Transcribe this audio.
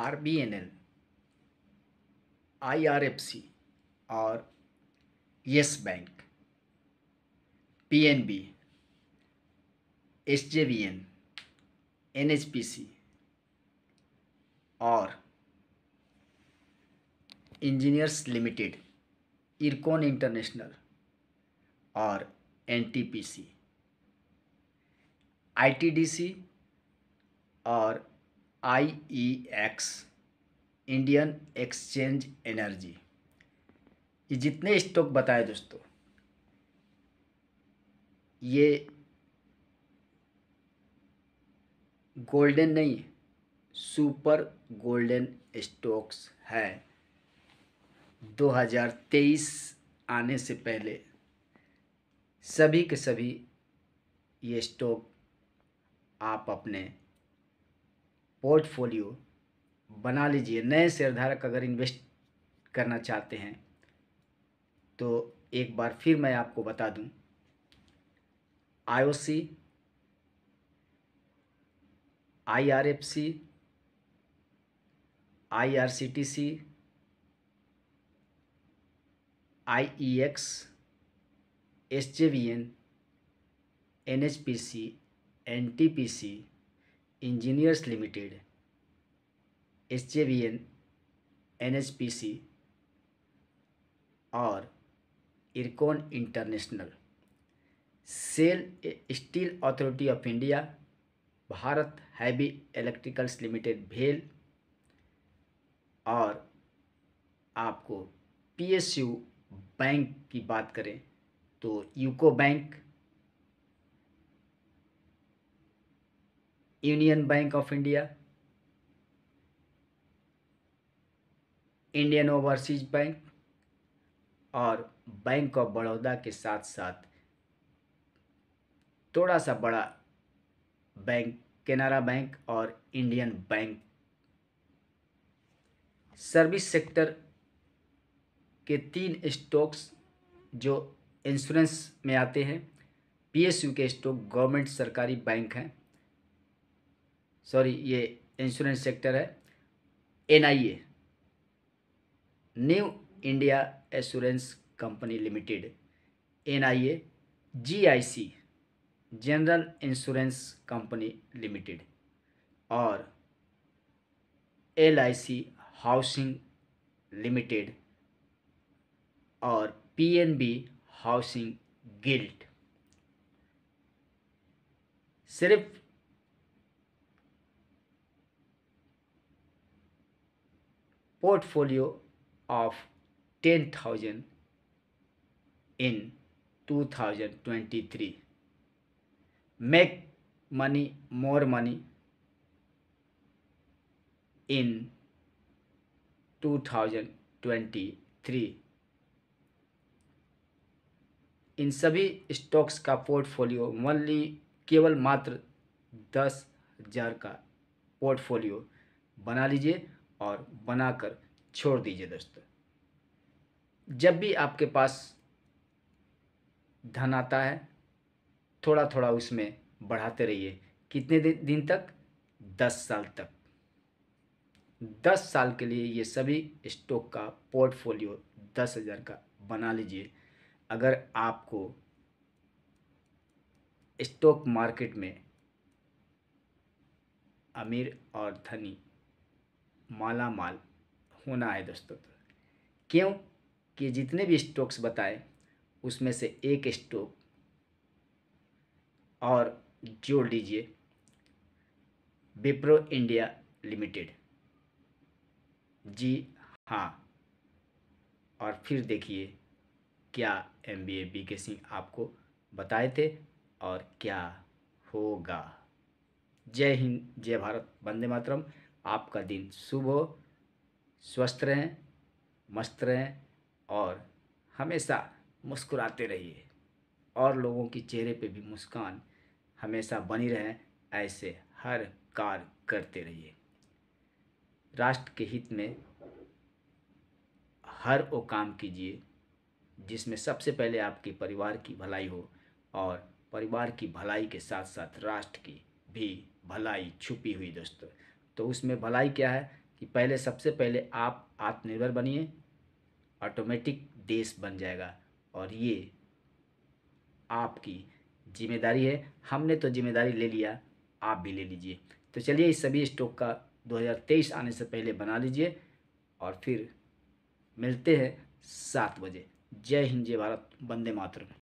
Are B N L I R F C और Yes Bank P N B S J B N N H P C और Engineers Limited Ircon International और N T P C I T D C और I E X Indian Exchange Energy ये जितने stock बताए दोस्तों ये golden नहीं super golden stocks है 2023 आने से पहले सभी के सभी ये स्टॉक आप अपने पोर्टफोलियो बना लीजिए नए शेयरधारक अगर इन्वेस्ट करना चाहते हैं तो एक बार फिर मैं आपको बता दूं IOC IRFC IRCTC IEX SJVN NHPC NTPC Engineers Limited S J V N N H P C और Ircon International SAIL Steel Authority of India Bharat Heavy Electricals Limited भेल और आपको पी एस यू बैंक की बात करें तो UCO Bank Union Bank of India Indian Overseas Bank और Bank of Baroda के साथ साथ थोड़ा सा बड़ा बैंक केनरा बैंक और इंडियन बैंक सर्विस सेक्टर के तीन स्टॉक्स जो इंश्योरेंस में आते हैं पीएसयू के स्टॉक गवर्नमेंट सरकारी बैंक हैं सॉरी ये इंश्योरेंस सेक्टर है NIA New India Assurance Company Limited NIA GIC General Insurance Company Limited और एलआईसी हाउसिंग लिमिटेड और पीएनबी हाउसिंग गिल्ट सिर्फ portfolio of 10,000 in 2023 make money more money in 2023 in सभी stocks का portfolio only केवल मात्र दस हज़ार का पोर्टफोलियो बना लीजिए और बनाकर छोड़ दीजिए दोस्तों जब भी आपके पास धन आता है थोड़ा थोड़ा उसमें बढ़ाते रहिए कितने दिन तक दस साल तक दस साल के लिए ये सभी स्टॉक का पोर्टफोलियो दस हज़ार का बना लीजिए अगर आपको स्टॉक मार्केट में अमीर और धनी माला माल होना है दोस्तों तो। क्यों कि जितने भी स्टॉक्स बताए उसमें से एक स्टॉक और जोड़ लीजिए विप्रो इंडिया लिमिटेड जी हाँ और फिर देखिए क्या एम बी ए बी के सिंह आपको बताए थे और क्या होगा जय हिंद जय भारत वंदे मातरम आपका दिन शुभ हो स्वस्थ रहें मस्त रहें और हमेशा मुस्कुराते रहिए और लोगों के चेहरे पे भी मुस्कान हमेशा बनी रहें ऐसे हर कार्य करते रहिए राष्ट्र के हित में हर वो काम कीजिए जिसमें सबसे पहले आपके परिवार की भलाई हो और परिवार की भलाई के साथ साथ राष्ट्र की भी भलाई छुपी हुई दोस्तों तो उसमें भलाई क्या है कि पहले सबसे पहले आप आत्मनिर्भर बनिए ऑटोमेटिक देश बन जाएगा और ये आपकी जिम्मेदारी है हमने तो जिम्मेदारी ले लिया आप भी ले लीजिए तो चलिए इस सभी स्टॉक का 2023 आने से पहले बना लीजिए और फिर मिलते हैं सात बजे जय हिंद जय भारत वंदे मातरम